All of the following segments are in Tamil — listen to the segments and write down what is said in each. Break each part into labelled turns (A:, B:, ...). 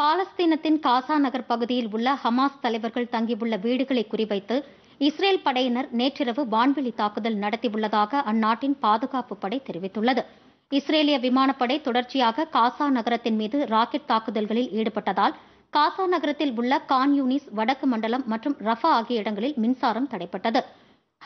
A: பாலஸ்தீனத்தின் காசா நகர் பகுதியில் உள்ள ஹமாஸ் தலைவர்கள் தங்கியுள்ள வீடுகளை குறிவைத்து இஸ்ரேல் படையினர் நேற்றிரவு வான்வெளி தாக்குதல் நடத்தியுள்ளதாக அந்நாட்டின் பாதுகாப்பு படை தெரிவித்துள்ளது இஸ்ரேலிய விமானப்படை தொடர்ச்சியாக காசா நகரத்தின் மீது ராக்கெட் தாக்குதல்களில் ஈடுபட்டதால் காசா நகரத்தில் உள்ள கான் யூனிஸ் வடக்கு மண்டலம் மற்றும் ரஃபா ஆகிய இடங்களில் மின்சாரம் தடைப்பட்டது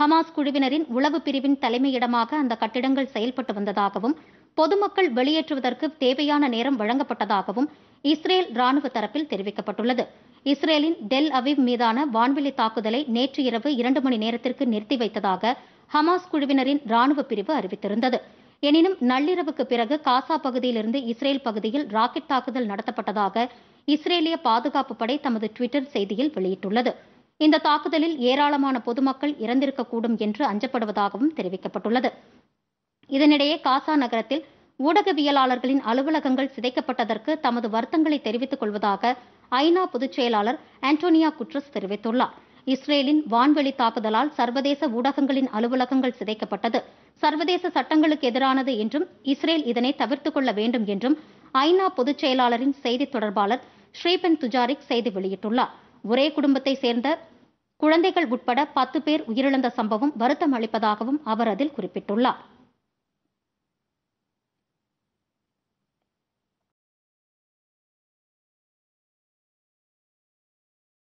A: ஹமாஸ் குழுவினரின் உளவு பிரிவின் தலைமையிடமாக அந்த கட்டிடங்கள் செயல்பட்டு வந்ததாகவும் பொதுமக்கள் வெளியேற்றுவதற்கு தேவையான நேரம் வழங்கப்பட்டதாகவும் இஸ்ரேல் ராணுவ தரப்பில் தெரிவிக்கப்பட்டுள்ளது இஸ்ரேலின் டெல் அவிவ் மீதான வான்வெளி தாக்குதலை நேற்று இரவு இரண்டு மணி நேரத்திற்கு நிறுத்தி வைத்ததாக ஹமாஸ் குழுவினரின் ராணுவ பிரிவு அறிவித்திருந்தது எனினும் நள்ளிரவுக்கு பிறகு காசா பகுதியிலிருந்து இஸ்ரேல் பகுதியில் ராக்கெட் தாக்குதல் நடத்தப்பட்டதாக இஸ்ரேலிய பாதுகாப்பு படை தமது டுவிட்டர் செய்தியில் வெளியிட்டுள்ளது இந்த தாக்குதலில் ஏராளமான பொதுமக்கள் இறந்திருக்கக்கூடும் என்று அஞ்சப்படுவதாகவும் தெரிவிக்கப்பட்டுள்ளது இதனிடையே காசா நகரத்தில் ஊடகவியலாளர்களின் அலுவலகங்கள் சிதைக்கப்பட்டதற்கு தமது வருத்தங்களை தெரிவித்துக் கொள்வதாக ஐநா பொதுச் செயலாளர் ஆண்டோனியா குட்ரஸ் தெரிவித்துள்ளார் இஸ்ரேலின் வான்வெளி தாக்குதலால் சர்வதேச ஊடகங்களின் அலுவலகங்கள் சிதைக்கப்பட்டது சர்வதேச சட்டங்களுக்கு எதிரானது என்றும் இஸ்ரேல் இதனை தவிர்த்துக் கொள்ள வேண்டும் என்றும் ஐநா பொதுச் செயலாளரின் செய்தி தொடர்பாளர் ஸ்ரீபன் துஜாரிக் செய்தி வெளியிட்டுள்ளார் ஒரே குடும்பத்தை சேர்ந்த குழந்தைகள் உட்பட பத்து பேர் உயிரிழந்த சம்பவம் வருத்தம் அளிப்பதாகவும் அவர் அதில் குறிப்பிட்டுள்ளார்